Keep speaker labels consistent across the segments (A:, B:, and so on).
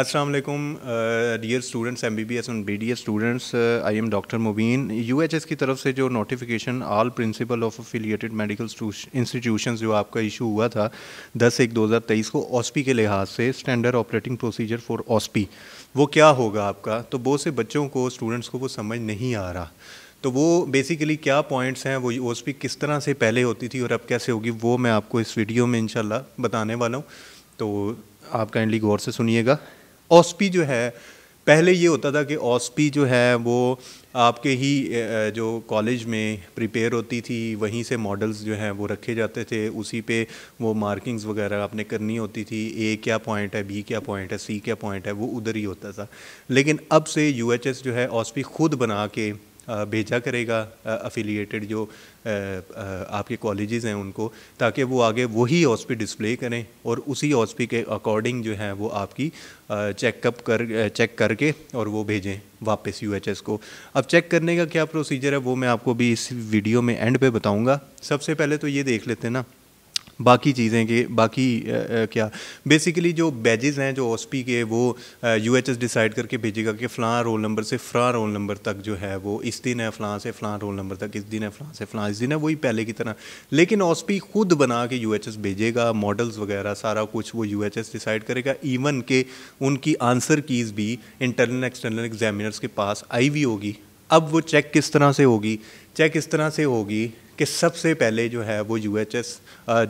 A: अस्सलाम वालेकुम dear students M B B S and B D S students I am doctor Mubeen U H S की तरफ से जो notification all principal of affiliated medical institution जो आपका इशू हुआ था दस एक दो हज़ार तेईस को ओसपी के लिहाज से standard operating procedure for OSPE वो क्या होगा आपका तो बहुत से बच्चों को स्टूडेंट्स को वो समझ नहीं आ रहा तो वो बेसिकली क्या पॉइंट्स हैं वो ओसपी किस तरह से पहले होती थी और अब कैसे होगी वो मैं आपको इस वीडियो में इंशाल्लाह बताने वाला हूँ तो आप काइंडली गौर से सुनिएगा ओसपी जो है पहले ये होता था कि ओसपी जो है वो आपके ही जो कॉलेज में प्रिपेयर होती थी वहीं से मॉडल्स जो हैं वो रखे जाते थे उसी पे वो मार्किंग्स वगैरह आपने करनी होती थी ए क्या पॉइंट है बी क्या पॉइंट है सी क्या पॉइंट है वो उधर ही होता था लेकिन अब से यूएचएस जो है ओसपी खुद बना के भेजा करेगा अफिलिएटेड जो आपके कॉलेजेस हैं उनको ताकि वो आगे वही हॉस्पी डिस्प्ले करें और उसी हॉस्पी के अकॉर्डिंग जो है वो आपकी चेकअप कर चेक करके और वो भेजें वापस यू को अब चेक करने का क्या प्रोसीजर है वो मैं आपको भी इस वीडियो में एंड पे बताऊँगा सबसे पहले तो ये देख लेते हैं ना बाकी चीज़ें के बाकी आ, आ, क्या बेसिकली जो बैजेस हैं जो ओस के वो यू एच एस डिसाइड करके भेजेगा कि फ़लाँ रोल नंबर से फ़लाँ रोल नंबर तक जो है वो इस दिन है फ़लाँ से फ़लाँ रोल नंबर तक इस दिन है फ़लाँ से फ़लाँ इस दिन है वही पहले की तरह लेकिन ओस खुद बना के यू एच एस भेजेगा मॉडल्स वगैरह सारा कुछ वो यू एच एस डिसाइड करेगा इवन के उनकी आंसर कीज़ भी इंटरनल एक्सटर्नल एग्जामिनर्स के पास आई हुई होगी अब वो चेक किस तरह से होगी चेक इस तरह से होगी कि सबसे पहले जो है वो यू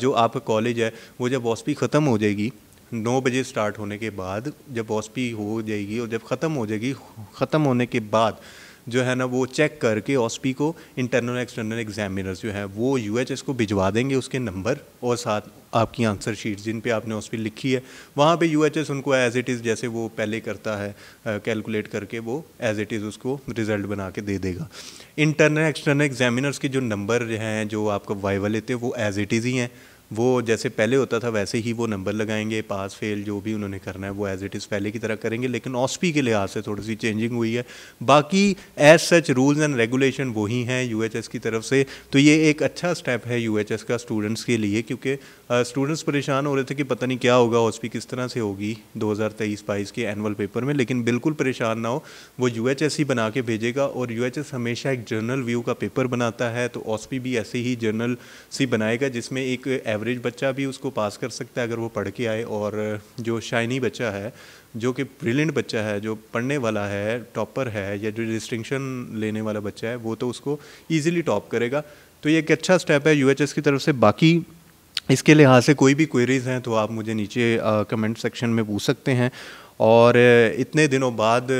A: जो आपका कॉलेज है वो जब वॉस्पी ख़त्म हो जाएगी नौ बजे स्टार्ट होने के बाद जब वॉस्पी हो जाएगी और जब ख़त्म हो जाएगी ख़त्म होने के बाद जो है ना वो चेक करके ऑसपी को इंटरनल एक्सटर्नल एग्जामिनर्स जो है वो यू को भिजवा देंगे उसके नंबर और साथ आपकी आंसर शीट जिन पे आपने उस पर लिखी है वहाँ पे यू उनको एज इट इज़ जैसे वो पहले करता है कैलकुलेट करके वो एज इट इज़ उसको रिजल्ट बना के दे देगा इंटरनल एक्सटर्नल एग्जामिनर्स के जो नंबर हैं जो आपका वाइवा लेते हैं वो एज इट इज़ ही हैं वो जैसे पहले होता था वैसे ही वो नंबर लगाएंगे पास फेल जो भी उन्होंने करना है वो एज़ इट इज़ पहले की तरह करेंगे लेकिन ऑस्पी के लिहाज से थोड़ी सी चेंजिंग हुई है बाकी as such rules and regulation वही हैं यू की तरफ से तो ये एक अच्छा स्टेप है यू का स्टूडेंट्स के लिए क्योंकि स्टूडेंट्स परेशान हो रहे थे कि पता नहीं क्या होगा ऑस्पी किस तरह से होगी दो हज़ार के एनअल पेपर में लेकिन बिल्कुल परेशान ना हो वो यू ही बना के भेजेगा और यू हमेशा एक जर्नल व्यू का पेपर बनाता है तो ऑस्पी भी ऐसे ही जर्नल सी बनाएगा जिसमें एक एवरेज एवरेज बच्चा भी उसको पास कर सकता है अगर वो पढ़ के आए और जो शाइनी बच्चा है जो कि ब्रिलियंट बच्चा है जो पढ़ने वाला है टॉपर है या जो डिस्टिंक्शन लेने वाला बच्चा है वो तो उसको ईजिली टॉप करेगा तो ये एक अच्छा स्टेप है यू की तरफ से बाकी इसके लिहाज से कोई भी क्वेरीज़ हैं तो आप मुझे नीचे कमेंट सेक्शन में पूछ सकते हैं और इतने दिनों बाद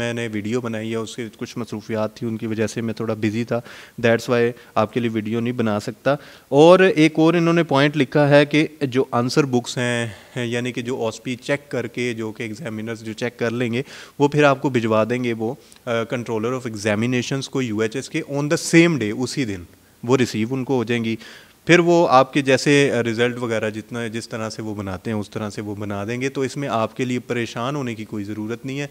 A: मैंने वीडियो बनाई है उसके कुछ मसरूफियात थी उनकी वजह से मैं थोड़ा बिज़ी था दैट्स वाई आपके लिए वीडियो नहीं बना सकता और एक और इन्होंने पॉइंट लिखा है कि जो आंसर बुक्स हैं यानी कि जो ओसपी चेक करके जो कि एग्जामिनर्स जो चेक कर लेंगे वो फिर आपको भिजवा देंगे वो कंट्रोलर ऑफ एग्जामिनेशन को यू के ऑन द सेम डे उसी दिन वो रिसीव उनको हो जाएंगी फिर वो आपके जैसे रिज़ल्ट वगैरह जितना जिस तरह से वो बनाते हैं उस तरह से वो बना देंगे तो इसमें आपके लिए परेशान होने की कोई ज़रूरत नहीं है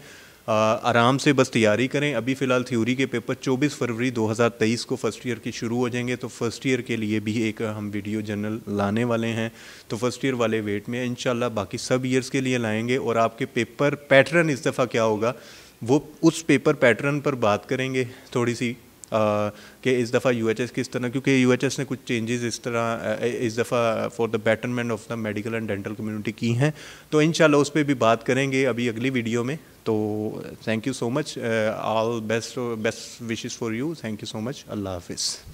A: आराम से बस तैयारी करें अभी फ़िलहाल थ्योरी के पेपर 24 फरवरी 2023 को फ़र्स्ट ईयर की शुरू हो जाएंगे तो फ़र्स्ट ईयर के लिए भी एक हम वीडियो जर्नल लाने वाले हैं तो फ़र्स्ट ईयर वाले वेट में इन बाकी सब ईयर्स के लिए लाएंगे और आपके पेपर पैटर्न इस दफ़ा क्या होगा वो उस पेपर पैटर्न पर बात करेंगे थोड़ी सी कि इस दफ़ा यू किस तरह क्योंकि यू ने कुछ चेंजेस इस तरह इस दफ़ा for the betterment of the medical and dental community की हैं तो इन शाला उस पर भी बात करेंगे अभी अगली वीडियो में तो thank you so much all best best wishes for you thank you so much Allah हाफिज़